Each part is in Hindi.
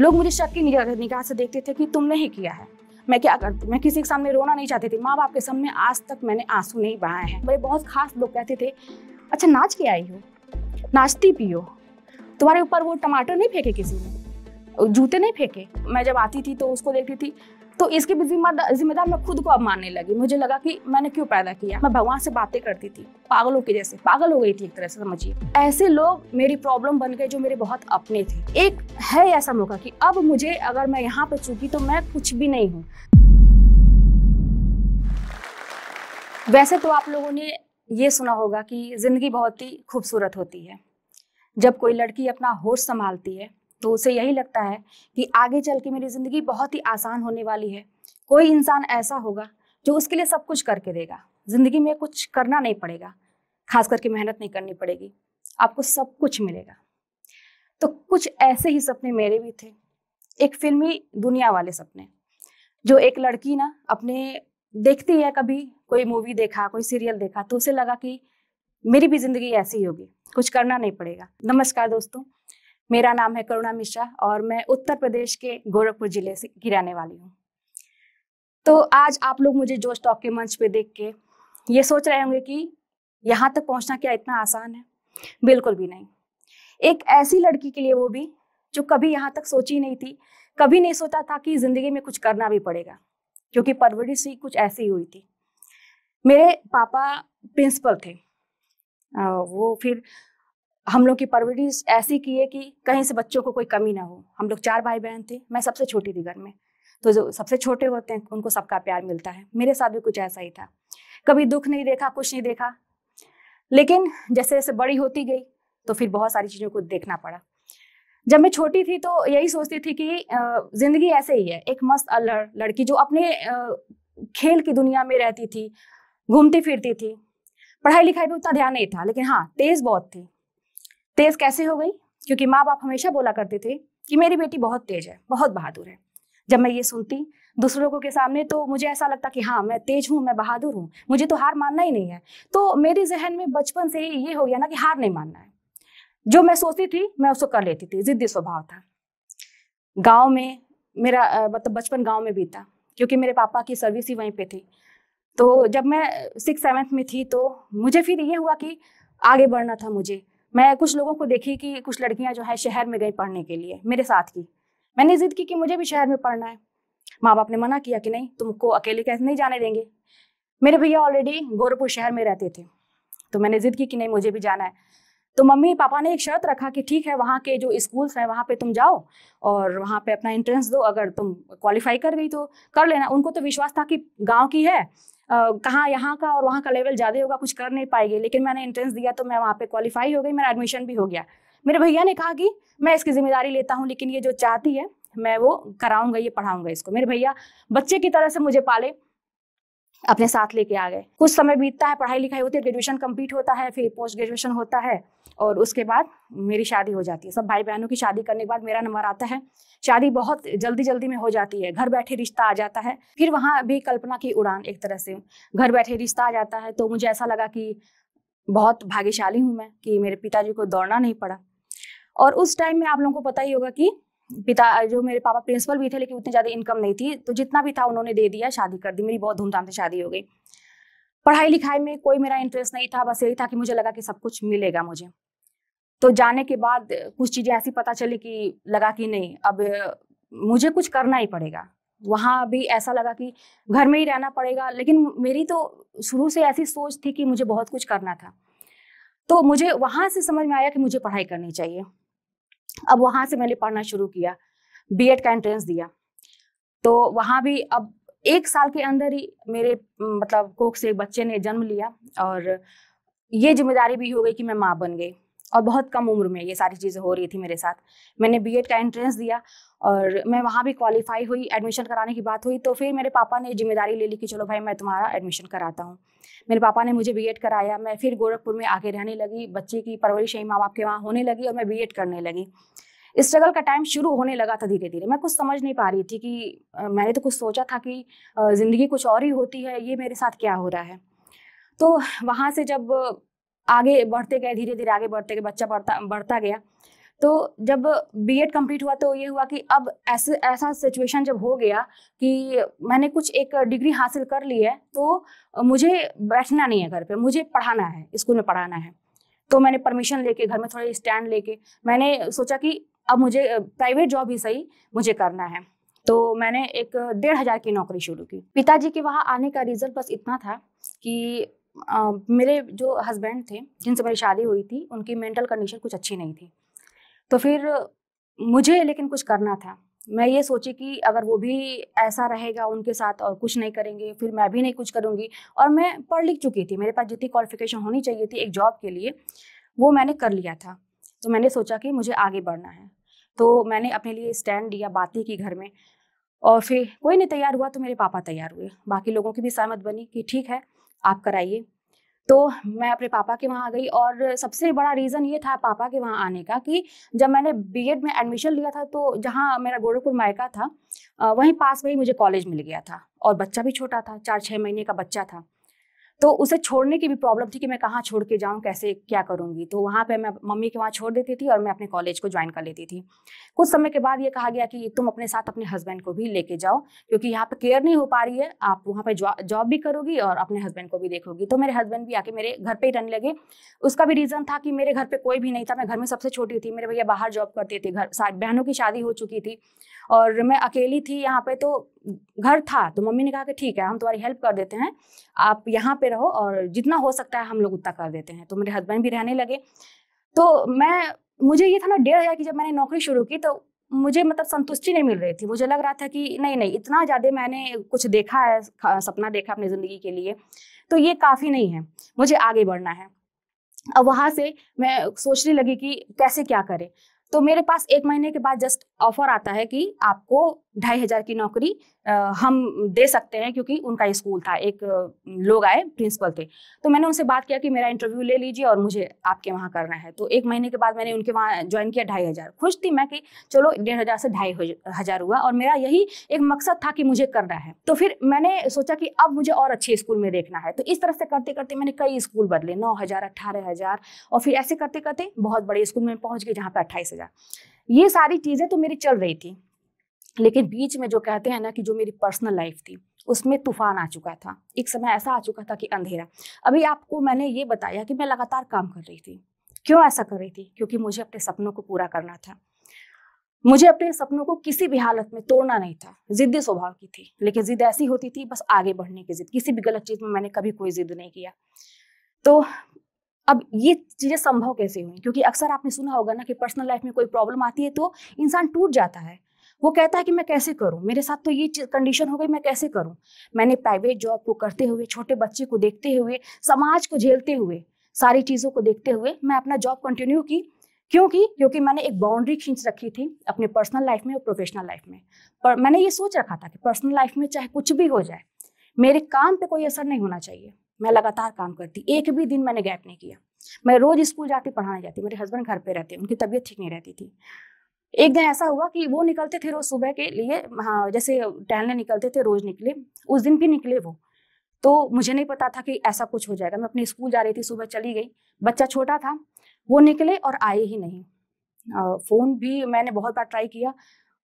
लोग मुझे शक की निगाह से देखते थे कि तुमने ही किया है मैं क्या करती मैं किसी के सामने रोना नहीं चाहती थी माँ बाप के सामने आज तक मैंने आंसू नहीं बहाए हैं मेरे बहुत खास लोग कहते थे अच्छा नाच के आई हो नाचती पियो तुम्हारे ऊपर वो टमाटर नहीं फेंके किसी ने जूते नहीं फेंके मैं जब आती थी तो उसको देखती थी तो इसकी भी जिम्मेदार जिम्मेदार मैं खुद को अब मानने लगी मुझे लगा कि मैंने क्यों पैदा किया मैं भगवान से बातें करती थी पागलों की जैसे पागल हो गई थी एक तरह से समझिए ऐसे लोग मेरी प्रॉब्लम बन गए जो मेरे बहुत अपने थे एक है ऐसा मौका कि अब मुझे अगर मैं यहाँ पे चूकी तो मैं कुछ भी नहीं हूँ वैसे तो आप लोगों ने ये सुना होगा कि ज़िंदगी बहुत ही खूबसूरत होती है जब कोई लड़की अपना होश संभालती है तो उसे यही लगता है कि आगे चल के मेरी ज़िंदगी बहुत ही आसान होने वाली है कोई इंसान ऐसा होगा जो उसके लिए सब कुछ करके देगा ज़िंदगी में कुछ करना नहीं पड़ेगा खास करके मेहनत नहीं करनी पड़ेगी आपको सब कुछ मिलेगा तो कुछ ऐसे ही सपने मेरे भी थे एक फिल्मी दुनिया वाले सपने जो एक लड़की ना अपने देखती है कभी कोई मूवी देखा कोई सीरियल देखा तो उसे लगा कि मेरी भी ज़िंदगी ऐसी ही होगी कुछ करना नहीं पड़ेगा नमस्कार दोस्तों मेरा नाम है करुणा मिश्रा और मैं उत्तर प्रदेश के गोरखपुर जिले से की रहने वाली हूँ तो आज आप लोग मुझे जोश टॉक के मंच पे देख के ये सोच रहे होंगे कि यहाँ तक पहुँचना क्या इतना आसान है बिल्कुल भी नहीं एक ऐसी लड़की के लिए वो भी जो कभी यहाँ तक सोची नहीं थी कभी नहीं सोचा था कि ज़िंदगी में कुछ करना भी पड़ेगा क्योंकि परवरिश ही कुछ ऐसी हुई थी मेरे पापा प्रिंसिपल थे वो फिर हम लोग की परवरिश ऐसी की है कि कहीं से बच्चों को कोई कमी ना हो हम लोग चार भाई बहन थे मैं सबसे छोटी थी घर में तो जो सबसे छोटे होते हैं उनको सबका प्यार मिलता है मेरे साथ भी कुछ ऐसा ही था कभी दुख नहीं देखा कुछ नहीं देखा लेकिन जैसे जैसे बड़ी होती गई तो फिर बहुत सारी चीज़ों को देखना पड़ा जब मैं छोटी थी तो यही सोचती थी कि ज़िंदगी ऐसे ही है एक मस्त अल्हड़ लड़की जो अपने खेल की दुनिया में रहती थी घूमती फिरती थी पढ़ाई लिखाई पे उतना ध्यान नहीं था लेकिन हाँ तेज़ बहुत थी तेज कैसे हो गई क्योंकि माँ बाप हमेशा बोला करते थे कि मेरी बेटी बहुत तेज है बहुत बहादुर है जब मैं ये सुनती दूसरे लोगों के सामने तो मुझे ऐसा लगता कि हाँ मैं तेज हूँ मैं बहादुर हूँ मुझे तो हार मानना ही नहीं है तो मेरे जहन में बचपन से ही ये हो गया ना कि हार नहीं मानना है जो मैं सोचती थी मैं उसको कर लेती थी जिद्दी स्वभाव था गाँव में मेरा मतलब बचपन गाँव में बीता क्योंकि मेरे पापा की सर्विस ही वहीं पे थी तो जब मैं सिक्स सेवन्थ में थी तो मुझे फिर ये हुआ कि आगे बढ़ना था मुझे मैं कुछ लोगों को देखी कि कुछ लड़कियां जो है शहर में गई पढ़ने के लिए मेरे साथ की मैंने जिद की कि मुझे भी शहर में पढ़ना है माँ बाप ने मना किया कि नहीं तुमको अकेले कैसे नहीं जाने देंगे मेरे भैया ऑलरेडी गोरखपुर शहर में रहते थे तो मैंने जिद की कि नहीं मुझे भी जाना है तो मम्मी पापा ने एक शर्त रखा कि ठीक है वहाँ के जो स्कूल्स हैं वहाँ पे तुम जाओ और वहाँ पे अपना एंट्रेंस दो अगर तुम क्वालिफाई कर गई तो कर लेना उनको तो विश्वास था कि गांव की है कहाँ यहाँ का और वहाँ का लेवल ज़्यादा होगा कुछ कर नहीं पाएगी लेकिन मैंने एंट्रेंस दिया तो मैं वहाँ पर क्वालिफाई हो गई मेरा एडमिशन भी हो गया मेरे भैया ने कहा कि मैं इसकी जिम्मेदारी लेता हूँ लेकिन ये जो चाहती है मैं वो कराऊंगा ये पढ़ाऊंगा इसको मेरे भैया बच्चे की तरह से मुझे पाले अपने साथ लेके आ गए कुछ समय बीतता है पढ़ाई लिखाई होती है ग्रेजुएशन कंप्लीट होता है फिर पोस्ट ग्रेजुएशन होता है और उसके बाद मेरी शादी हो जाती है सब भाई बहनों की शादी करने के बाद मेरा नंबर आता है शादी बहुत जल्दी जल्दी में हो जाती है घर बैठे रिश्ता आ जाता है फिर वहाँ भी कल्पना की उड़ान एक तरह से घर बैठे रिश्ता आ जाता है तो मुझे ऐसा लगा कि बहुत भाग्यशाली हूँ मैं कि मेरे पिताजी को दौड़ना नहीं पड़ा और उस टाइम में आप लोगों को पता ही होगा कि पिता जो मेरे पापा प्रिंसिपल भी थे लेकिन उतनी ज़्यादा इनकम नहीं थी तो जितना भी था उन्होंने दे दिया शादी कर दी मेरी बहुत धूमधाम से शादी हो गई पढ़ाई लिखाई में कोई मेरा इंटरेस्ट नहीं था बस यही था कि मुझे लगा कि सब कुछ मिलेगा मुझे तो जाने के बाद कुछ चीज़ें ऐसी पता चली कि लगा कि नहीं अब मुझे कुछ करना ही पड़ेगा वहाँ भी ऐसा लगा कि घर में ही रहना पड़ेगा लेकिन मेरी तो शुरू से ऐसी सोच थी कि मुझे बहुत कुछ करना था तो मुझे वहां से समझ में आया कि मुझे पढ़ाई करनी चाहिए अब वहाँ से मैंने पढ़ना शुरू किया बीएड का एंट्रेंस दिया तो वहाँ भी अब एक साल के अंदर ही मेरे मतलब कोख से एक बच्चे ने जन्म लिया और ये जिम्मेदारी भी हो गई कि मैं माँ बन गई और बहुत कम उम्र में ये सारी चीज़ें हो रही थी मेरे साथ मैंने बी का एंट्रेंस दिया और मैं वहाँ भी क्वालिफाई हुई एडमिशन कराने की बात हुई तो फिर मेरे पापा ने जिम्मेदारी ले ली कि चलो भाई मैं तुम्हारा एडमिशन कराता हूँ मेरे पापा ने मुझे बीएड कराया मैं फिर गोरखपुर में आके रहने लगी बच्चे की परवरिश ही माँ बाप के वहाँ होने लगी और मैं बीएड करने लगी स्ट्रगल का टाइम शुरू होने लगा था धीरे धीरे मैं कुछ समझ नहीं पा रही थी कि मैंने तो कुछ सोचा था कि ज़िंदगी कुछ और ही होती है ये मेरे साथ क्या हो रहा है तो वहाँ से जब आगे बढ़ते गए धीरे धीरे आगे बढ़ते गए बच्चा बढ़ता बढ़ता गया तो जब बी एड कम्प्लीट हुआ तो ये हुआ कि अब ऐसे ऐसा सिचुएशन जब हो गया कि मैंने कुछ एक डिग्री हासिल कर ली है तो मुझे बैठना नहीं है घर पे मुझे पढ़ाना है स्कूल में पढ़ाना है तो मैंने परमिशन लेके घर में थोड़े स्टैंड लेके मैंने सोचा कि अब मुझे प्राइवेट जॉब ही सही मुझे करना है तो मैंने एक डेढ़ हज़ार की नौकरी शुरू की पिताजी के वहाँ आने का रीज़न बस इतना था कि आ, मेरे जो हस्बैंड थे जिनसे मेरी शादी हुई थी उनकी मेंटल कंडीशन कुछ अच्छी नहीं थी तो फिर मुझे लेकिन कुछ करना था मैं ये सोची कि अगर वो भी ऐसा रहेगा उनके साथ और कुछ नहीं करेंगे फिर मैं भी नहीं कुछ करूँगी और मैं पढ़ लिख चुकी थी मेरे पास जितनी क्वालिफिकेशन होनी चाहिए थी एक जॉब के लिए वो मैंने कर लिया था तो मैंने सोचा कि मुझे आगे बढ़ना है तो मैंने अपने लिए स्टैंड लिया बातें की घर में और फिर कोई नहीं तैयार हुआ तो मेरे पापा तैयार हुए बाकी लोगों की भी सहमत बनी कि ठीक है आप कराइए तो मैं अपने पापा के वहाँ आ गई और सबसे बड़ा रीज़न ये था पापा के वहाँ आने का कि जब मैंने बीएड में एडमिशन लिया था तो जहाँ मेरा गोरखपुर मायका था वहीं पास में ही मुझे कॉलेज मिल गया था और बच्चा भी छोटा था चार छः महीने का बच्चा था तो उसे छोड़ने की भी प्रॉब्लम थी कि मैं कहाँ छोड़ के जाऊँ कैसे क्या करूँगी तो वहाँ पर मैं मम्मी के वहाँ छोड़ देती थी और मैं अपने कॉलेज को ज्वाइन कर लेती थी कुछ समय के बाद ये कहा गया कि तुम अपने साथ अपने हस्बैंड को भी लेके जाओ क्योंकि यहाँ पर केयर नहीं हो पा रही है आप वहाँ पर जॉब भी करोगी और अपने हस्बैंड को भी देखोगी तो मेरे हस्बैंड भी आके मेरे घर पर ही रहने लगे उसका भी रीज़न था कि मेरे घर पर कोई भी नहीं था मैं घर में सबसे छोटी थी मेरे भैया बाहर जॉब करते थे घर बहनों की शादी हो चुकी थी और मैं अकेली थी यहाँ पे तो घर था तो मम्मी ने कहा कि ठीक है हम तुम्हारी हेल्प कर देते हैं आप यहाँ पे रहो और जितना हो सकता है हम लोग उतना कर देते हैं तो मेरे हस्बैंड भी रहने लगे तो मैं मुझे ये था ना डेढ़ हज़ार की जब मैंने नौकरी शुरू की तो मुझे मतलब संतुष्टि नहीं मिल रही थी मुझे लग रहा था कि नहीं नहीं इतना ज़्यादा मैंने कुछ देखा है सपना देखा अपनी ज़िंदगी के लिए तो ये काफ़ी नहीं है मुझे आगे बढ़ना है अब वहाँ से मैं सोचने लगी कि कैसे क्या करें तो मेरे पास एक महीने के बाद जस्ट ऑफर आता है कि आपको ढाई हजार की नौकरी हम दे सकते हैं क्योंकि उनका स्कूल था एक लोग आए प्रिंसिपल थे तो मैंने उनसे बात किया कि मेरा इंटरव्यू ले लीजिए और मुझे आपके वहाँ करना है तो एक महीने के बाद मैंने उनके वहाँ ज्वाइन किया ढाई हज़ार खुश थी मैं कि चलो डेढ़ हज़ार से ढाई हज़ार हुआ और मेरा यही एक मकसद था कि मुझे करना है तो फिर मैंने सोचा कि अब मुझे और अच्छे स्कूल में देखना है तो इस तरह से करते करते मैंने कई स्कूल बदले नौ हज़ार अट्ठारह हज़ार और फिर ऐसे करते करते बहुत बड़े स्कूल में पहुँच गए जहाँ पर अट्ठाईस हज़ार ये सारी चीज़ें तो मेरी चल रही थी लेकिन बीच में जो कहते हैं ना कि जो मेरी पर्सनल लाइफ थी उसमें तूफान आ चुका था एक समय ऐसा आ चुका था कि अंधेरा अभी आपको मैंने ये बताया कि मैं लगातार काम कर रही थी क्यों ऐसा कर रही थी क्योंकि मुझे अपने सपनों को पूरा करना था मुझे अपने सपनों को किसी भी हालत में तोड़ना नहीं था जिद्दी स्वभाव की थी लेकिन जिद ऐसी होती थी बस आगे बढ़ने की जिद किसी भी गलत चीज में मैंने कभी कोई जिद नहीं किया तो अब ये चीज़ें संभव कैसे हुई क्योंकि अक्सर आपने सुना होगा ना कि पर्सनल लाइफ में कोई प्रॉब्लम आती है तो इंसान टूट जाता है वो कहता है कि मैं कैसे करूँ मेरे साथ तो ये कंडीशन हो गई मैं कैसे करूँ मैंने प्राइवेट जॉब को करते हुए छोटे बच्चे को देखते हुए समाज को झेलते हुए सारी चीज़ों को देखते हुए मैं अपना जॉब कंटिन्यू की क्योंकि क्योंकि मैंने एक बाउंड्री खींच रखी थी अपने पर्सनल लाइफ में और प्रोफेशनल लाइफ में पर मैंने ये सोच रखा था कि पर्सनल लाइफ में चाहे कुछ भी हो जाए मेरे काम पे कोई असर नहीं होना चाहिए मैं लगातार काम करती एक भी दिन मैंने गैप नहीं किया मैं रोज़ स्कूल जाती पढ़ाने जाती मेरे हस्बैंड घर पे रहते उनकी तबीयत ठीक नहीं रहती थी एक दिन ऐसा हुआ कि वो निकलते थे रोज सुबह के लिए हाँ जैसे टहलने निकलते थे रोज निकले उस दिन भी निकले वो तो मुझे नहीं पता था कि ऐसा कुछ हो जाएगा मैं अपने स्कूल जा रही थी सुबह चली गई बच्चा छोटा था वो निकले और आए ही नहीं फ़ोन भी मैंने बहुत बार ट्राई किया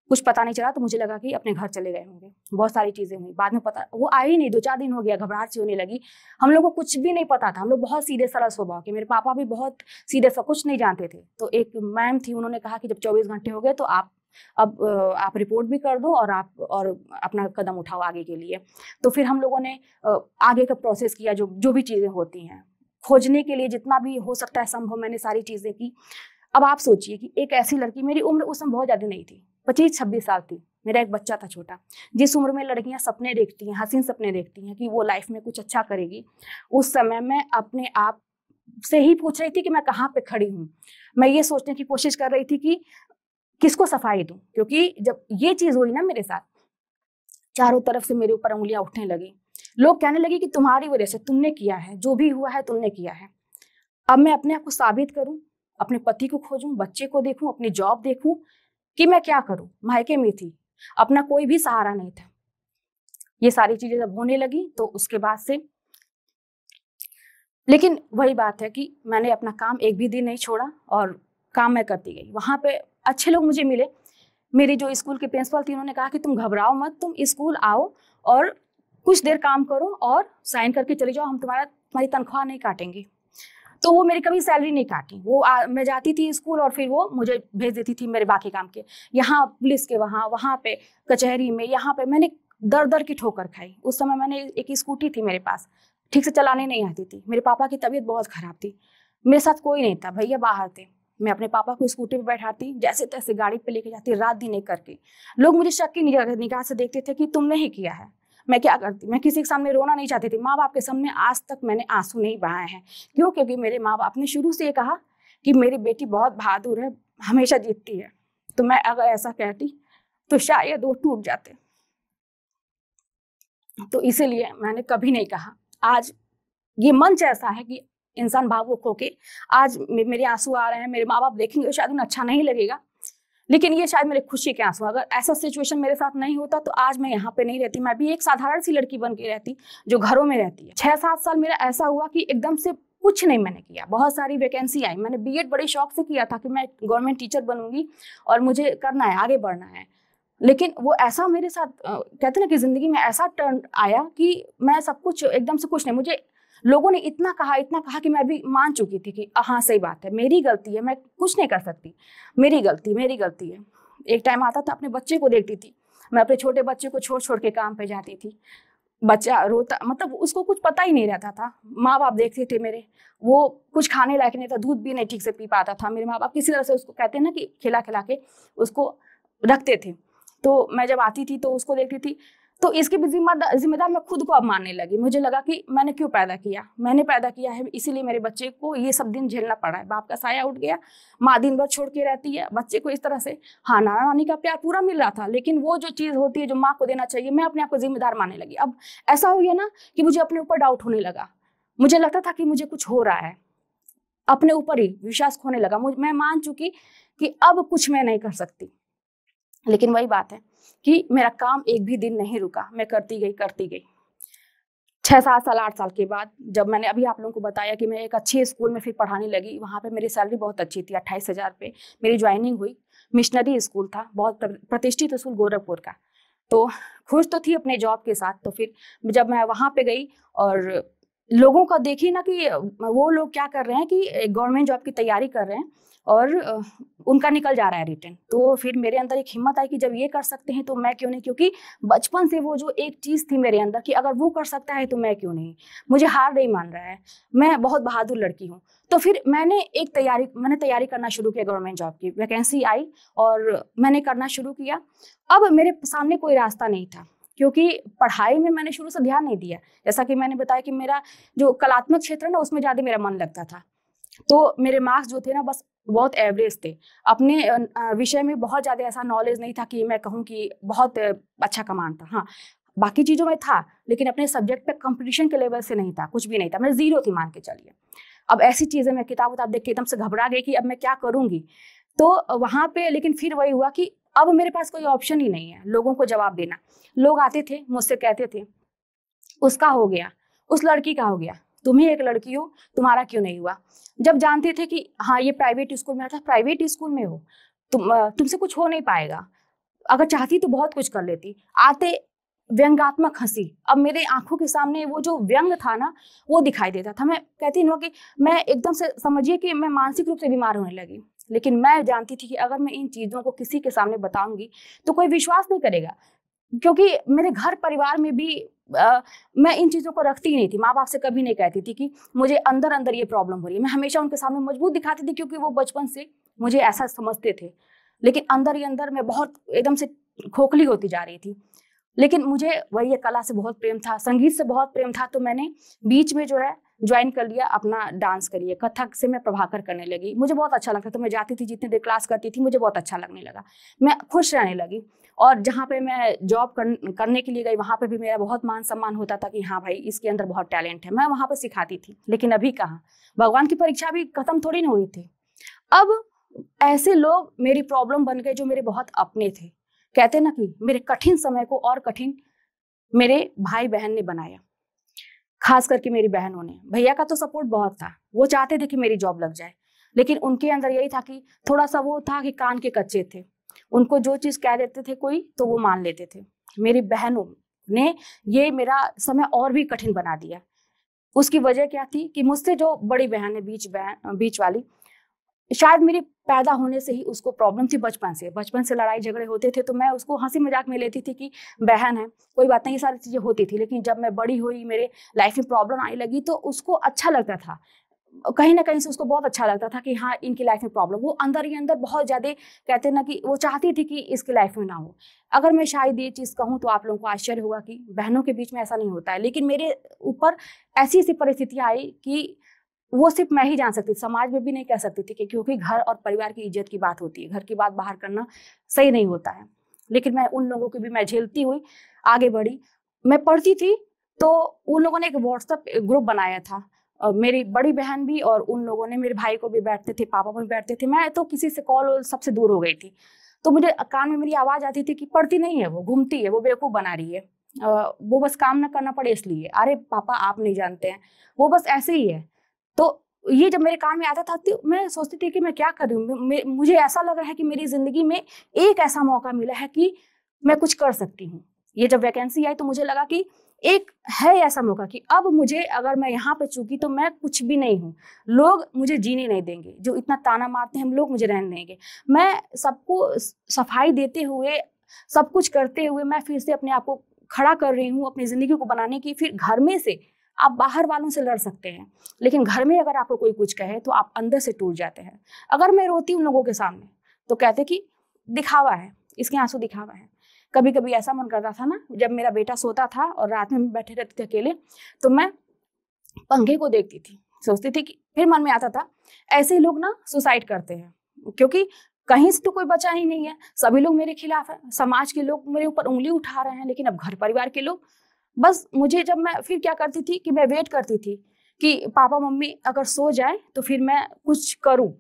कुछ पता नहीं चला तो मुझे लगा कि अपने घर चले गए होंगे बहुत सारी चीज़ें हुई बाद में पता वो आई नहीं दो चार दिन हो गया घबराहट सी होने लगी हम लोग को कुछ भी नहीं पता था हम लोग बहुत सीधे सरल स्वभाव के मेरे पापा भी बहुत सीधे सब कुछ नहीं जानते थे तो एक मैम थी उन्होंने कहा कि जब चौबीस घंटे हो गए तो आप अब आप रिपोर्ट भी कर दो और आप और अपना कदम उठाओ आगे के लिए तो फिर हम लोगों ने आगे का प्रोसेस किया जो जो भी चीज़ें होती हैं खोजने के लिए जितना भी हो सकता है संभव मैंने सारी चीज़ें की अब आप सोचिए कि एक ऐसी लड़की मेरी उम्र उस समय बहुत ज़्यादा नहीं थी पच्चीस छब्बीस साल थी मेरा एक बच्चा था छोटा जिस उम्र में लड़कियां सपने देखती हैं हसीन सपने देखती हैं कि वो लाइफ में कुछ अच्छा करेगी उस समय मैं अपने आप से ही पूछ रही थी कि मैं कहाँ पे खड़ी हूँ मैं ये सोचने की कोशिश कर रही थी कि किसको सफाई दूँ क्योंकि जब ये चीज़ हुई ना मेरे साथ चारों तरफ से मेरे ऊपर उंगलियां उठने लगी लोग कहने लगे कि तुम्हारी वजह से तुमने किया है जो भी हुआ है तुमने किया है अब मैं अपने आप को साबित करूं अपने पति को खोजूं बच्चे को देखूं अपनी जॉब देखूं कि मैं क्या करूं मायके में थी अपना कोई भी सहारा नहीं था ये सारी चीजें जब होने लगी तो उसके बाद से लेकिन वही बात है कि मैंने अपना काम एक भी दिन नहीं छोड़ा और काम मैं करती गई वहां पे अच्छे लोग मुझे मिले मेरी जो स्कूल की प्रिंसिपल थी उन्होंने कहा कि तुम घबराओ मत तुम स्कूल आओ और कुछ देर काम करो और साइन करके चले जाओ हम तुम्हारा तुम्हारी तनख्वाह नहीं काटेंगे तो वो मेरी कभी सैलरी नहीं काटी वो आ, मैं जाती थी स्कूल और फिर वो मुझे भेज देती थी मेरे बाकी काम के यहाँ पुलिस के वहाँ वहाँ पे कचहरी में यहाँ पे मैंने दर दर की ठोकर खाई उस समय मैंने एक स्कूटी थी मेरे पास ठीक से चलाने नहीं आती थी मेरे पापा की तबीयत बहुत ख़राब थी मेरे साथ कोई नहीं था भैया बाहर थे मैं अपने पापा को स्कूटी पर बैठाती जैसे तैसे गाड़ी पे लेके जाती रात दिन एक करके लोग मुझे शक की निगाह से देखते थे कि तुमने ही किया है मैं क्या करती मैं किसी के सामने रोना नहीं चाहती थी माँ बाप के सामने आज तक मैंने आंसू नहीं बहाए हैं क्यों क्योंकि मेरे माँ बाप ने शुरू से ये कहा कि मेरी बेटी बहुत बहादुर है हमेशा जीतती है तो मैं अगर ऐसा कहती तो शायद वो टूट जाते तो इसीलिए मैंने कभी नहीं कहा आज ये मंच ऐसा है कि इंसान भावुक होके आज मेरे आंसू आ रहे हैं मेरे माँ बाप देखेंगे शायद उन्हें अच्छा नहीं लगेगा लेकिन ये शायद मेरे खुशी के आंसू अगर ऐसा सिचुएशन मेरे साथ नहीं होता तो आज मैं यहाँ पे नहीं रहती मैं भी एक साधारण सी लड़की बन के रहती जो घरों में रहती है छः सात साल मेरा ऐसा हुआ कि एकदम से कुछ नहीं मैंने किया बहुत सारी वैकेंसी आई मैंने बीएड बड़े शौक से किया था कि मैं गवर्नमेंट टीचर बनूंगी और मुझे करना है आगे बढ़ना है लेकिन वो ऐसा मेरे साथ कहते ना कि ज़िंदगी में ऐसा टर्न आया कि मैं सब कुछ एकदम से कुछ नहीं मुझे लोगों ने इतना कहा इतना कहा कि मैं अभी मान चुकी थी कि हाँ सही बात है मेरी गलती है मैं कुछ नहीं कर सकती मेरी गलती मेरी गलती है एक टाइम आता था अपने बच्चे को देखती थी मैं अपने छोटे बच्चे को छोड़ छोड़ के काम पे जाती थी बच्चा रोता मतलब उसको कुछ पता ही नहीं रहता था माँ बाप देखते थे मेरे वो कुछ खाने लायक नहीं था दूध भी नहीं ठीक से पी पाता था मेरे माँ बाप किसी तरह से उसको कहते हैं ना कि खिला खिला के उसको रखते थे तो मैं जब आती थी तो उसको देखती थी तो इसकी भी जिम्मेदार जिम्मेदार मैं खुद को अब मानने लगी मुझे लगा कि मैंने क्यों पैदा किया मैंने पैदा किया है इसीलिए मेरे बच्चे को ये सब दिन झेलना पड़ा है बाप का साया उठ गया माँ दिन भर छोड़ के रहती है बच्चे को इस तरह से हाँ नाना नानी का प्यार पूरा मिल रहा था लेकिन वो जो चीज़ होती है जो माँ को देना चाहिए मैं अपने आप को जिम्मेदार मानने लगी अब ऐसा हो गया ना कि मुझे अपने ऊपर डाउट होने लगा मुझे लगता था कि मुझे कुछ हो रहा है अपने ऊपर ही विश्वास खोने लगा मैं मान चुकी कि अब कुछ मैं नहीं कर सकती लेकिन वही बात है कि मेरा काम एक भी दिन नहीं रुका मैं करती गई करती गई छः सात साल आठ साल के बाद जब मैंने अभी आप लोगों को बताया कि मैं एक अच्छे स्कूल में फिर पढ़ाने लगी वहाँ पे मेरी सैलरी बहुत अच्छी थी अट्ठाईस हज़ार पे मेरी ज्वाइनिंग हुई मिशनरी स्कूल था बहुत प्रतिष्ठित स्कूल गोरखपुर का तो खुश तो थी अपने जॉब के साथ तो फिर जब मैं वहाँ पे गई और लोगों का देखी ना कि वो लोग क्या कर रहे हैं कि गवर्नमेंट जॉब की तैयारी कर रहे हैं और उनका निकल जा रहा है रिटर्न तो फिर मेरे अंदर एक हिम्मत आई कि जब ये कर सकते हैं तो मैं क्यों नहीं क्योंकि बचपन से वो जो एक चीज़ थी मेरे अंदर कि अगर वो कर सकता है तो मैं क्यों नहीं मुझे हार नहीं मान रहा है मैं बहुत बहादुर लड़की हूँ तो फिर मैंने एक तैयारी मैंने तैयारी करना शुरू किया गवर्नमेंट जॉब की वैकेंसी आई और मैंने करना शुरू किया अब मेरे सामने कोई रास्ता नहीं था क्योंकि पढ़ाई में मैंने शुरू से ध्यान नहीं दिया जैसा कि मैंने बताया कि मेरा जो कलात्मक क्षेत्र है ना उसमें ज़्यादा मेरा मन लगता था तो मेरे मार्क्स जो थे ना बस बहुत एवरेज थे अपने विषय में बहुत ज़्यादा ऐसा नॉलेज नहीं था कि मैं कहूँ कि बहुत अच्छा कमांड था हाँ बाकी चीज़ों में था लेकिन अपने सब्जेक्ट पे कंपटीशन के लेवल से नहीं था कुछ भी नहीं था मैं जीरो थी मान के चलिए अब ऐसी चीज़ें मैं किताब उताब देख के एकदम से घबरा गई कि अब मैं क्या करूँगी तो वहाँ पे लेकिन फिर वही हुआ कि अब मेरे पास कोई ऑप्शन ही नहीं है लोगों को जवाब देना लोग आते थे मुझसे कहते थे उसका हो गया उस लड़की का हो गया तुम ही एक लड़की हो तुम्हारा क्यों नहीं हुआ जब जानते थे कि हाँ ये प्राइवेट स्कूल में आता प्राइवेट स्कूल में हो तुम तुमसे कुछ हो नहीं पाएगा अगर चाहती तो बहुत कुछ कर लेती आते व्यंगात्मक हंसी अब मेरे आंखों के सामने वो जो व्यंग था ना वो दिखाई देता था मैं कहती ना कि मैं एकदम से समझिए कि मैं मानसिक रूप से बीमार होने लगी लेकिन मैं जानती थी कि अगर मैं इन चीज़ों को किसी के सामने बताऊंगी तो कोई विश्वास नहीं करेगा क्योंकि मेरे घर परिवार में भी आ, मैं इन चीज़ों को रखती ही नहीं थी माँ बाप से कभी नहीं कहती थी कि मुझे अंदर अंदर ये प्रॉब्लम हो रही है मैं हमेशा उनके सामने मजबूत दिखाती थी क्योंकि वो बचपन से मुझे ऐसा समझते थे लेकिन अंदर ही अंदर मैं बहुत एकदम से खोखली होती जा रही थी लेकिन मुझे वही कला से बहुत प्रेम था संगीत से बहुत प्रेम था तो मैंने बीच में जो है ज्वाइन कर लिया अपना डांस करिए कथक से मैं प्रभाकर करने लगी मुझे बहुत अच्छा लगता तो मैं जाती थी जितने देर क्लास करती थी मुझे बहुत अच्छा लगने लगा मैं खुश रहने लगी और जहाँ पे मैं जॉब कर, करने के लिए गई वहाँ पे भी मेरा बहुत मान सम्मान होता था कि हाँ भाई इसके अंदर बहुत टैलेंट है मैं वहाँ पर सिखाती थी लेकिन अभी कहाँ भगवान की परीक्षा भी खत्म थोड़ी ना हुई थी अब ऐसे लोग मेरी प्रॉब्लम बन गए जो मेरे बहुत अपने थे कहते ना कि मेरे कठिन समय को और कठिन मेरे भाई बहन ने बनाया खास करके मेरी बहनों ने भैया का तो सपोर्ट बहुत था वो चाहते थे कि मेरी जॉब लग जाए लेकिन उनके अंदर यही था कि थोड़ा सा वो था कि कान के कच्चे थे उनको जो चीज़ कह देते थे कोई तो वो मान लेते थे मेरी बहनों ने ये मेरा समय और भी कठिन बना दिया उसकी वजह क्या थी कि मुझसे जो बड़ी बहन है बीच बहन बीच वाली शायद मेरी पैदा होने से ही उसको प्रॉब्लम थी बचपन से बचपन से लड़ाई झगड़े होते थे तो मैं उसको हंसी मजाक में लेती थी कि बहन है कोई बात नहीं ये सारी चीज़ें होती थी लेकिन जब मैं बड़ी हुई मेरे लाइफ में प्रॉब्लम आने लगी तो उसको अच्छा लगता था कहीं ना कहीं से उसको बहुत अच्छा लगता था कि हाँ इनकी लाइफ में प्रॉब्लम वो अंदर ही अंदर बहुत ज़्यादा कहते ना कि वो चाहती थी कि इसकी लाइफ में ना हो अगर मैं शायद ये चीज़ कहूँ तो आप लोगों को आश्चर्य होगा कि बहनों के बीच में ऐसा नहीं होता है लेकिन मेरे ऊपर ऐसी ऐसी परिस्थितियाँ आई कि वो सिर्फ मैं ही जान सकती समाज में भी नहीं कह सकती थी कि क्योंकि घर और परिवार की इज्जत की बात होती है घर की बात बाहर करना सही नहीं होता है लेकिन मैं उन लोगों की भी मैं झेलती हुई आगे बढ़ी मैं पढ़ती थी तो उन लोगों ने एक व्हाट्सएप ग्रुप बनाया था और मेरी बड़ी बहन भी और उन लोगों ने मेरे भाई को भी बैठते थे पापा को भी बैठते थे मैं तो किसी से कॉल सबसे दूर हो गई थी तो मुझे कान में मेरी आवाज़ आती थी कि पढ़ती नहीं है वो घूमती है वो बेवकूफ़ बना रही है वो बस काम ना करना पड़े इसलिए अरे पापा आप नहीं जानते हैं वो बस ऐसे ही है तो ये जब मेरे कान में आता था तो मैं सोचती थी कि मैं क्या कर रही हूँ मुझे ऐसा लग रहा है कि मेरी ज़िंदगी में एक ऐसा मौका मिला है कि मैं कुछ कर सकती हूँ ये जब वैकेंसी आई तो मुझे लगा कि एक है ऐसा मौका कि अब मुझे अगर मैं यहाँ पे चूकी तो मैं कुछ भी नहीं हूँ लोग मुझे जीने नहीं देंगे जो इतना ताना मारते हैं हम लोग मुझे रहने देंगे मैं सबको सफाई देते हुए सब कुछ करते हुए मैं फिर से अपने आप को खड़ा कर रही हूँ अपनी ज़िंदगी को बनाने की फिर घर में से आप बाहर वालों से लड़ सकते हैं लेकिन घर में अगर आपको कोई कुछ कहे तो आप अंदर से टूट जाते हैं अगर मैं रोती उन लोगों के सामने तो कहते कि दिखावा है इसके आंसू दिखावा है कभी कभी ऐसा मन करता था ना जब मेरा बेटा सोता था और रात में बैठे रहते थे अकेले तो मैं पंखे को देखती थी सोचती थी कि फिर मन में आता था ऐसे लोग ना सुसाइड करते हैं क्योंकि कहीं से तो कोई बचा ही नहीं है सभी लोग मेरे खिलाफ है समाज के लोग मेरे ऊपर उंगली उठा रहे हैं लेकिन अब घर परिवार के लोग बस मुझे जब मैं फिर क्या करती थी कि मैं वेट करती थी कि पापा मम्मी अगर सो जाए तो फिर मैं कुछ करूँ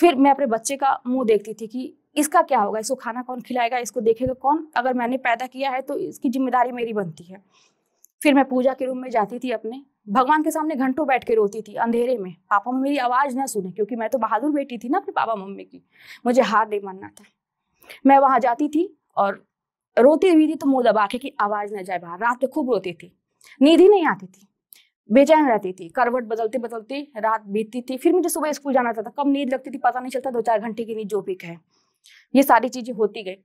फिर मैं अपने बच्चे का मुंह देखती थी कि इसका क्या होगा इसको खाना कौन खिलाएगा इसको देखेगा कौन अगर मैंने पैदा किया है तो इसकी जिम्मेदारी मेरी बनती है फिर मैं पूजा के रूम में जाती थी अपने भगवान के सामने घंटों बैठ के रोती थी अंधेरे में पापा में मेरी आवाज़ ना सुने क्योंकि मैं तो बहादुर बेटी थी ना अपने पापा मम्मी की मुझे हार नहीं मानना था मैं वहाँ जाती थी और रोती हुई थी तो मुँह दबा के कि आवाज़ ना जाए बाहर रात में खूब रोती थी नींद ही नहीं आती थी बेचैन रहती थी करवट बदलते बदलते रात बीतती थी फिर मुझे सुबह स्कूल जाना था कब नींद लगती थी पता नहीं चलता दो चार घंटे की नींद जो भी है ये सारी चीजें होती गई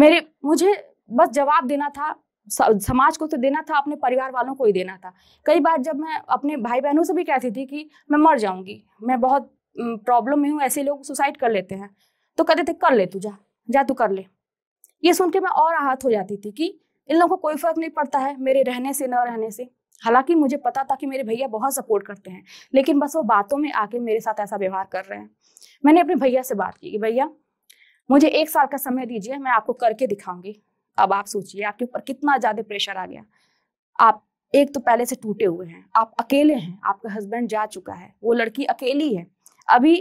मेरे मुझे बस जवाब देना था समाज को तो देना था अपने परिवार वालों को ही देना था कई बार जब मैं अपने भाई बहनों से भी कहती थी कि मैं मर जाऊंगी मैं बहुत प्रॉब्लम में हूँ ऐसे लोग सुसाइड कर लेते हैं तो कहते थे कर ले तू जा जा तू कर ले ये सुन के मैं और आहत हो जाती थी कि इन लोगों को कोई फर्क नहीं पड़ता है मेरे रहने से न रहने से हालांकि मुझे पता था कि मेरे भैया बहुत सपोर्ट करते हैं लेकिन बस वो बातों में आके मेरे साथ ऐसा व्यवहार कर रहे हैं मैंने अपने भैया से बात की कि भैया मुझे एक साल का समय दीजिए मैं आपको करके दिखाऊंगी अब आप सोचिए आपके ऊपर कितना ज़्यादा प्रेशर आ गया आप एक तो पहले से टूटे हुए हैं आप अकेले हैं आपका हस्बैंड जा चुका है वो लड़की अकेली है अभी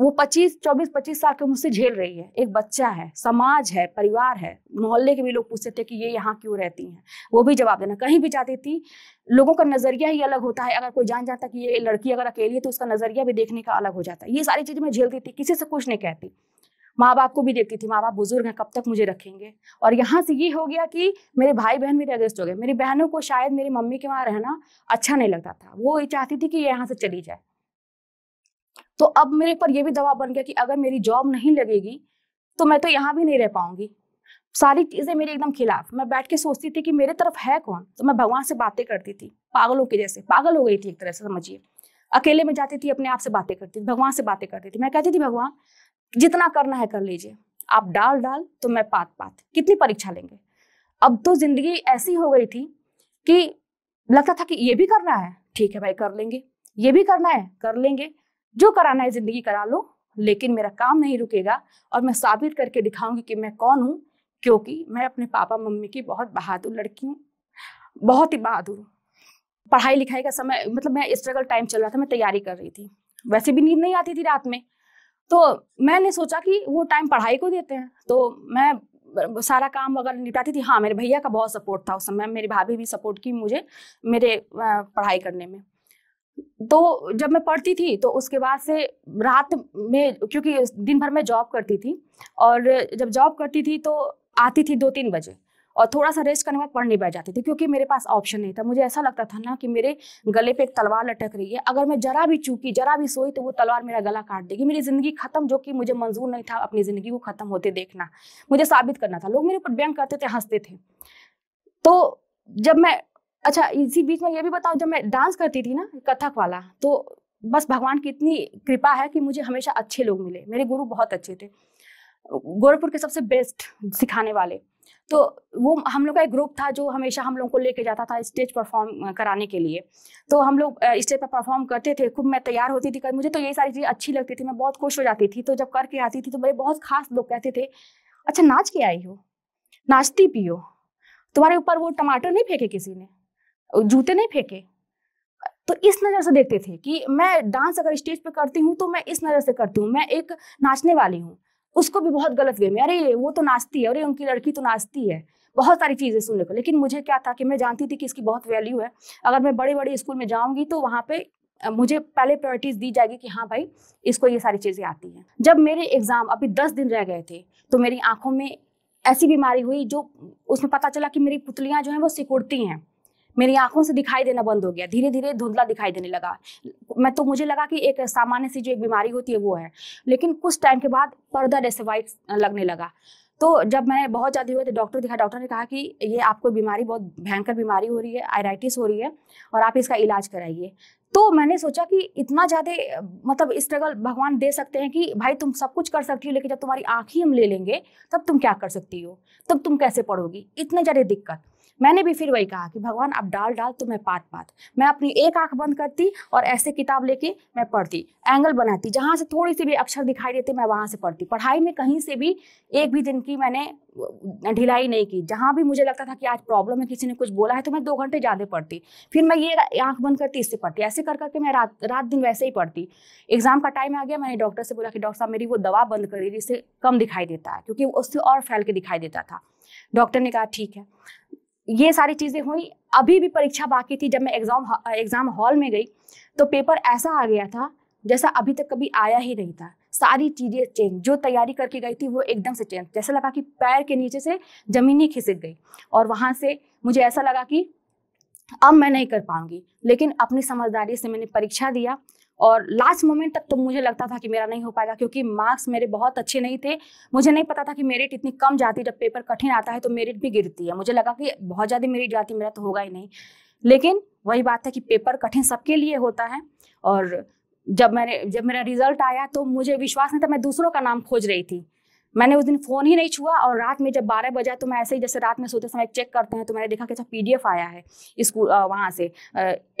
वो पच्चीस चौबीस पच्चीस साल की उम्र से झेल रही है एक बच्चा है समाज है परिवार है मोहल्ले के भी लोग पूछते थे कि ये यहाँ क्यों रहती हैं वो भी जवाब देना कहीं भी जाती थी लोगों का नज़रिया ही अलग होता है अगर कोई जान जाता कि ये लड़की अगर अकेली है तो उसका नज़रिया भी देखने का अलग हो जाता है ये सारी चीज़ें मैं झेलती थी किसी से कुछ नहीं कहती माँ बाप को भी देखती थी माँ बाप बुजुर्ग हैं कब तक मुझे रखेंगे और यहाँ से ये हो गया कि मेरे भाई बहन मेरे अगेंस्ट हो गए मेरी बहनों को शायद मेरी मम्मी के वहाँ रहना अच्छा नहीं लगता था वो ये चाहती थी कि ये यहाँ से चली जाए तो अब मेरे पर यह भी दबाव बन गया कि अगर मेरी जॉब नहीं लगेगी तो मैं तो यहाँ भी नहीं रह पाऊंगी सारी चीज़ें मेरे एकदम खिलाफ मैं बैठ के सोचती थी कि मेरे तरफ है कौन तो मैं भगवान से बातें करती थी पागलों के जैसे पागल हो गई थी एक तरह से समझिए अकेले में जाती थी अपने आप से बातें करती थी भगवान से बातें करती थी मैं कहती थी भगवान जितना करना है कर लीजिए आप डाल डाल तो मैं पात पात कितनी परीक्षा लेंगे अब तो जिंदगी ऐसी हो गई थी कि लगता था कि ये भी करना है ठीक है भाई कर लेंगे ये भी करना है कर लेंगे जो कराना है जिंदगी करा लो लेकिन मेरा काम नहीं रुकेगा और मैं साबित करके दिखाऊंगी कि मैं कौन हूँ क्योंकि मैं अपने पापा मम्मी की बहुत बहादुर लड़की हूँ बहुत ही बहादुर हूँ पढ़ाई लिखाई का समय मतलब मैं स्ट्रगल टाइम चल रहा था मैं तैयारी कर रही थी वैसे भी नींद नहीं आती थी रात में तो मैंने सोचा कि वो टाइम पढ़ाई को देते हैं तो मैं सारा काम वगैरह निपटाती थी हाँ मेरे भैया का बहुत सपोर्ट था उस समय मेरी भाभी भी सपोर्ट की मुझे मेरे पढ़ाई करने में तो जब मैं पढ़ती थी तो उसके बाद से रात में क्योंकि दिन भर में जॉब करती थी और जब जॉब करती थी तो आती थी दो तीन बजे और थोड़ा सा रेस्ट करने के बाद पढ़ने बैठ जाती थी क्योंकि मेरे पास ऑप्शन नहीं था मुझे ऐसा लगता था ना कि मेरे गले पे एक तलवार लटक रही है अगर मैं जरा भी चूकी जरा भी सोई तो वो तलवार मेरा गला काट देगी मेरी ज़िंदगी खत्म जो कि मुझे मंजूर नहीं था अपनी ज़िंदगी को ख़त्म होते देखना मुझे साबित करना था लोग मेरे ऊपर व्यंग करते थे हंसते थे तो जब मैं अच्छा इसी बीच में ये भी बताऊँ जब मैं डांस करती थी ना कथक वाला तो बस भगवान की इतनी कृपा है कि मुझे हमेशा अच्छे लोग मिले मेरे गुरु बहुत अच्छे थे गोरखपुर के सबसे बेस्ट सिखाने वाले तो वो हम लोग का एक ग्रुप था जो हमेशा हम लोग को लेके जाता था स्टेज परफॉर्म कराने के लिए तो हम लोग स्टेज पर परफॉर्म करते थे खूब मैं तैयार होती थी कर मुझे तो ये सारी चीज़ें अच्छी लगती थी मैं बहुत खुश हो जाती थी तो जब करके आती थी तो मेरे बहुत खास लोग कहते थे अच्छा नाच के आई हो नाचती पियो तुम्हारे ऊपर वो टमाटर नहीं फेंके किसी ने जूते नहीं फेंके तो इस नज़र से देखते थे कि मैं डांस अगर स्टेज पे करती हूँ तो मैं इस नज़र से करती हूँ मैं एक नाचने वाली हूँ उसको भी बहुत गलत वे में अरे वो तो नाचती है अरे उनकी लड़की तो नाचती है बहुत सारी चीज़ें सुनने को लेकिन मुझे क्या था कि मैं जानती थी कि इसकी बहुत वैल्यू है अगर मैं बड़े बड़े स्कूल में जाऊँगी तो वहाँ पे मुझे पहले प्रायोरिटीज दी जाएगी कि हाँ भाई इसको ये सारी चीज़ें आती हैं जब मेरे एग्ज़ाम अभी दस दिन रह गए थे तो मेरी आंखों में ऐसी बीमारी हुई जो उसमें पता चला कि मेरी पुतलियाँ जो हैं वो सिकुड़ती हैं मेरी आंखों से दिखाई देना बंद हो गया धीरे धीरे धुंधला दिखाई देने लगा मैं तो मुझे लगा कि एक सामान्य सी जो एक बीमारी होती है वो है लेकिन कुछ टाइम के बाद पर्दा जैसे वाइट लगने लगा तो जब मैंने बहुत ज़्यादा हुआ तो डॉक्टर दिखा डॉक्टर ने कहा कि ये आपको बीमारी बहुत भयंकर बीमारी हो रही है आयराइटिस हो रही है और आप इसका इलाज कराइए तो मैंने सोचा कि इतना ज़्यादा मतलब स्ट्रगल भगवान दे सकते हैं कि भाई तुम सब कुछ कर सकती हो लेकिन जब तुम्हारी आंख ही हम ले लेंगे तब तुम क्या कर सकती हो तब तुम कैसे पढ़ोगी इतने ज़्यादा दिक्कत मैंने भी फिर वही कहा कि भगवान अब डाल डाल तो मैं पात पात मैं अपनी एक आंख बंद करती और ऐसे किताब लेके मैं पढ़ती एंगल बनाती जहाँ से थोड़ी सी भी अक्षर दिखाई देते मैं वहाँ से पढ़ती पढ़ाई में कहीं से भी एक भी दिन की मैंने ढिलाई नहीं की जहाँ भी मुझे लगता था कि आज प्रॉब्लम है किसी ने कुछ बोला है तो मैं दो घंटे ज़्यादा पढ़ती फिर मैं ये आंख बंद करती इससे पढ़ती ऐसे कर करके मैं रात रात दिन वैसे ही पढ़ती एग्जाम का टाइम आ गया मैंने डॉक्टर से बोला कि डॉक्टर साहब मेरी वो दवा बंद दी जिससे कम दिखाई देता है क्योंकि उससे और फैल के दिखाई देता था डॉक्टर ने कहा ठीक है ये सारी चीज़ें हुई अभी भी परीक्षा बाकी थी जब मैं एग्ज़ाम एग्ज़ाम हॉल में गई तो पेपर ऐसा आ गया था जैसा अभी तक कभी आया ही नहीं था सारी चीज़ें चेंज जो तैयारी करके गई थी वो एकदम से चेंज जैसा लगा कि पैर के नीचे से ज़मीन ही खिसक गई और वहाँ से मुझे ऐसा लगा कि अब मैं नहीं कर पाऊंगी लेकिन अपनी समझदारी से मैंने परीक्षा दिया और लास्ट मोमेंट तक तो मुझे लगता था कि मेरा नहीं हो पाएगा क्योंकि मार्क्स मेरे बहुत अच्छे नहीं थे मुझे नहीं पता था कि मेरिट इतनी कम जाती जब पेपर कठिन आता है तो मेरिट भी गिरती है मुझे लगा कि बहुत ज़्यादा मेरिट जाती मेरा तो होगा ही नहीं लेकिन वही बात है कि पेपर कठिन सबके लिए होता है और जब मैंने जब मेरा रिजल्ट आया तो मुझे विश्वास नहीं था मैं दूसरों का नाम खोज रही थी मैंने उस दिन फ़ोन ही नहीं छुआ और रात में जब बारह बजा तो मैं ऐसे ही जैसे रात में सोते समय चेक करते हैं तो मैंने देखा कि अच्छा पी आया है स्कूल वहाँ से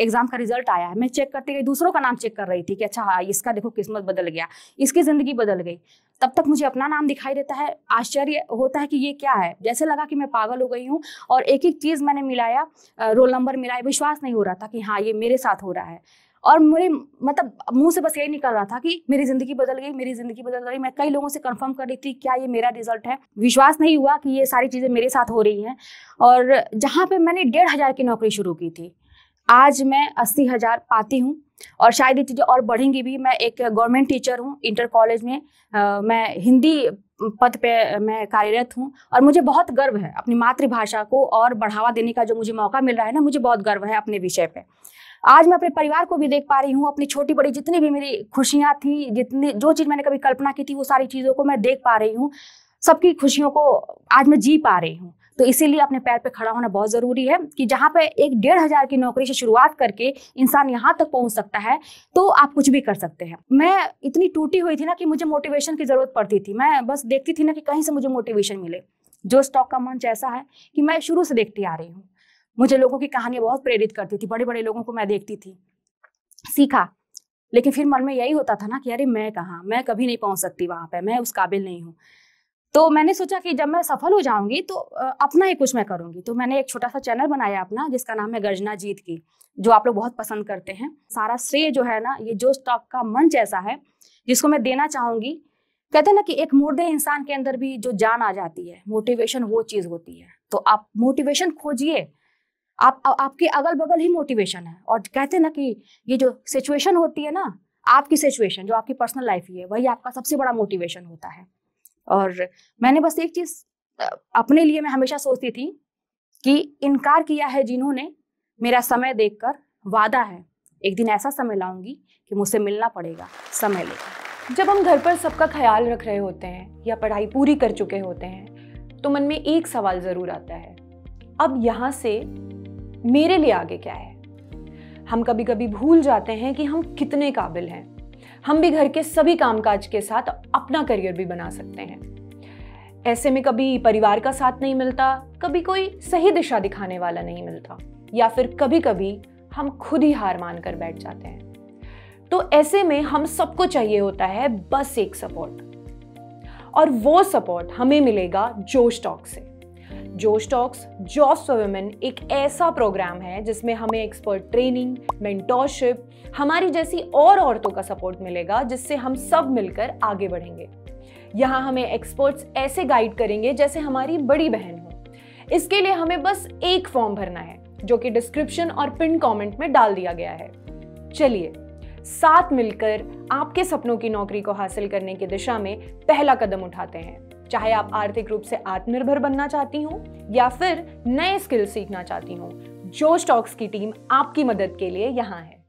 एग्ज़ाम का रिजल्ट आया है मैं चेक करते गई दूसरों का नाम चेक कर रही थी कि अच्छा हाँ इसका देखो किस्मत बदल गया इसकी ज़िंदगी बदल गई तब तक मुझे अपना नाम दिखाई देता है आश्चर्य होता है कि ये क्या है जैसे लगा कि मैं पागल हो गई हूँ और एक एक चीज़ मैंने मिलाया रोल नंबर मिलाया विश्वास नहीं हो रहा था कि हाँ ये मेरे साथ हो रहा है और मेरे मतलब मुंह से बस यही निकल रहा था कि मेरी जिंदगी बदल गई मेरी जिंदगी बदल गई मैं कई लोगों से कंफर्म कर रही थी क्या ये मेरा रिजल्ट है विश्वास नहीं हुआ कि ये सारी चीज़ें मेरे साथ हो रही हैं और जहाँ पे मैंने डेढ़ हज़ार की नौकरी शुरू की थी आज मैं अस्सी हज़ार पाती हूँ और शायद ये चीज़ें और बढ़ेंगी भी मैं एक गवर्नमेंट टीचर हूँ इंटर कॉलेज में आ, मैं हिंदी पद पे मैं कार्यरत हूँ और मुझे बहुत गर्व है अपनी मातृभाषा को और बढ़ावा देने का जो मुझे मौका मिल रहा है ना मुझे बहुत गर्व है अपने विषय पे आज मैं अपने परिवार को भी देख पा रही हूँ अपनी छोटी बड़ी जितनी भी मेरी खुशियाँ थी जितनी जो चीज़ मैंने कभी कल्पना की थी वो सारी चीज़ों को मैं देख पा रही हूँ सबकी खुशियों को आज मैं जी पा रही हूँ तो इसीलिए अपने पैर पे खड़ा होना बहुत ज़रूरी है कि जहाँ पे एक डेढ़ हज़ार की नौकरी से शुरुआत करके इंसान यहाँ तक पहुँच सकता है तो आप कुछ भी कर सकते हैं मैं इतनी टूटी हुई थी ना कि मुझे मोटिवेशन की ज़रूरत पड़ती थी मैं बस देखती थी ना कि कहीं से मुझे मोटिवेशन मिले जो स्टॉक का मंच ऐसा है कि मैं शुरू से देखती आ रही हूँ मुझे लोगों की कहानियाँ बहुत प्रेरित करती थी बड़े बड़े लोगों को मैं देखती थी सीखा लेकिन फिर मन में यही होता था ना कि अरे मैं कहाँ मैं कभी नहीं पहुँच सकती वहां पर मैं उस काबिल नहीं हूँ तो मैंने सोचा कि जब मैं सफल हो जाऊंगी तो अपना ही कुछ मैं करूंगी तो मैंने एक छोटा सा चैनल बनाया अपना जिसका नाम है गर्जना जीत की जो आप लोग बहुत पसंद करते हैं सारा श्रेय जो है ना ये जो स्टॉक का मंच ऐसा है जिसको मैं देना चाहूंगी कहते हैं ना कि एक मुर्दे इंसान के अंदर भी जो जान आ जाती है मोटिवेशन वो चीज होती है तो आप मोटिवेशन खोजिए आप आ, आपके अगल बगल ही मोटिवेशन है और कहते हैं ना कि ये जो सिचुएशन होती है ना आपकी सिचुएशन जो आपकी पर्सनल लाइफ ही है वही आपका सबसे बड़ा मोटिवेशन होता है और मैंने बस एक चीज़ अपने लिए मैं हमेशा सोचती थी कि इनकार किया है जिन्होंने मेरा समय देखकर वादा है एक दिन ऐसा समय लाऊंगी कि मुझसे मिलना पड़ेगा समय लेकर जब हम घर पर सबका ख्याल रख रहे होते हैं या पढ़ाई पूरी कर चुके होते हैं तो मन में एक सवाल ज़रूर आता है अब यहाँ से मेरे लिए आगे क्या है हम कभी कभी भूल जाते हैं कि हम कितने काबिल हैं हम भी घर के सभी कामकाज के साथ अपना करियर भी बना सकते हैं ऐसे में कभी परिवार का साथ नहीं मिलता कभी कोई सही दिशा दिखाने वाला नहीं मिलता या फिर कभी कभी हम खुद ही हार मान कर बैठ जाते हैं तो ऐसे में हम सबको चाहिए होता है बस एक सपोर्ट और वो सपोर्ट हमें मिलेगा जोश टॉक से जोश टॉक्स जॉब्स फॉर वुमेन एक ऐसा प्रोग्राम है जिसमें हमें एक्सपर्ट ट्रेनिंग मेंटोरशिप हमारी जैसी और औरतों का सपोर्ट मिलेगा जिससे हम सब मिलकर आगे बढ़ेंगे यहाँ हमें एक्सपर्ट्स ऐसे गाइड करेंगे जैसे हमारी बड़ी बहन हो इसके लिए हमें बस एक फॉर्म भरना है जो कि डिस्क्रिप्शन और पिन कमेंट में डाल दिया गया है चलिए साथ मिलकर आपके सपनों की नौकरी को हासिल करने की दिशा में पहला कदम उठाते हैं चाहे आप आर्थिक रूप से आत्मनिर्भर बनना चाहती हूँ या फिर नए स्किल सीखना चाहती हूँ जो स्टॉक्स की टीम आपकी मदद के लिए यहाँ है